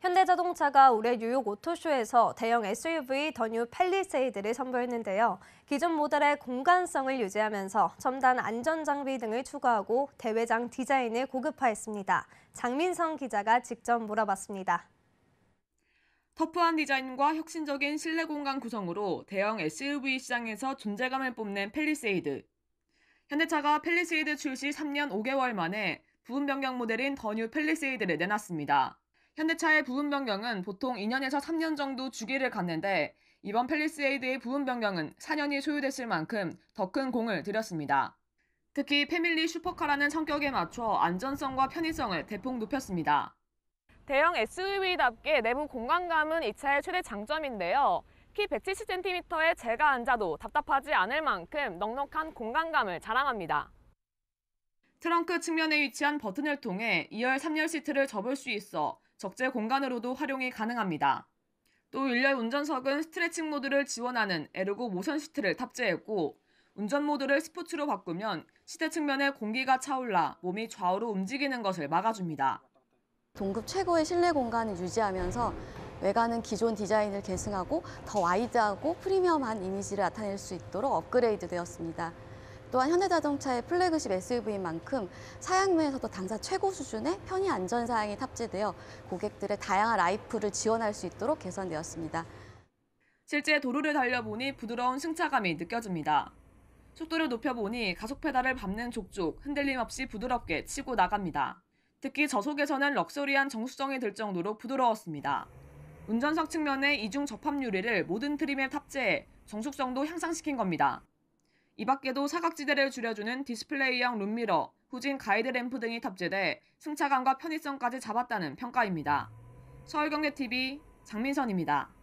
현대자동차가 올해 뉴욕 오토쇼에서 대형 SUV 더뉴 팰리세이드를 선보였는데요. 기존 모델의 공간성을 유지하면서 첨단 안전장비 등을 추가하고 대회장 디자인을 고급화했습니다. 장민성 기자가 직접 물어봤습니다. 터프한 디자인과 혁신적인 실내 공간 구성으로 대형 SUV 시장에서 존재감을 뽐낸 팰리세이드. 현대차가 팰리세이드 출시 3년 5개월 만에 부분 변경 모델인 더뉴 팰리세이드를 내놨습니다. 현대차의 부분 변경은 보통 2년에서 3년 정도 주기를 갖는데 이번 펠리스에이드의 부분 변경은 4년이 소요됐을 만큼 더 큰 공을 들였습니다. 특히 패밀리 슈퍼카라는 성격에 맞춰 안전성과 편의성을 대폭 높였습니다. 대형 SUV답게 내부 공간감은 이 차의 최대 장점인데요. 키 170cm에 제가 앉아도 답답하지 않을 만큼 넉넉한 공간감을 자랑합니다. 트렁크 측면에 위치한 버튼을 통해 2열 3열 시트를 접을 수 있어 적재 공간으로도 활용이 가능합니다. 또 1열 운전석은 스트레칭 모드를 지원하는 에르고 모션 시트를 탑재했고 운전 모드를 스포츠로 바꾸면 시대 측면에 공기가 차올라 몸이 좌우로 움직이는 것을 막아줍니다. 동급 최고의 실내 공간을 유지하면서 외관은 기존 디자인을 계승하고 더 와이드하고 프리미엄한 이미지를 나타낼 수 있도록 업그레이드 되었습니다. 또한 현대자동차의 플래그십 SUV인 만큼 사양면에서도 당사 최고 수준의 편의 안전 사양이 탑재되어 고객들의 다양한 라이프를 지원할 수 있도록 개선되었습니다. 실제 도로를 달려보니 부드러운 승차감이 느껴집니다. 속도를 높여보니 가속 페달을 밟는 족족 흔들림 없이 부드럽게 치고 나갑니다. 특히 저속에서는 럭셔리한 정수성이 들 정도로 부드러웠습니다. 운전석 측면의 이중 접합유리를 모든 트림에 탑재해 정숙성도 향상시킨 겁니다. 이 밖에도 사각지대를 줄여주는 디스플레이형 룸미러, 후진 가이드램프 등이 탑재돼 승차감과 편의성까지 잡았다는 평가입니다. 서울경제TV 장민선입니다.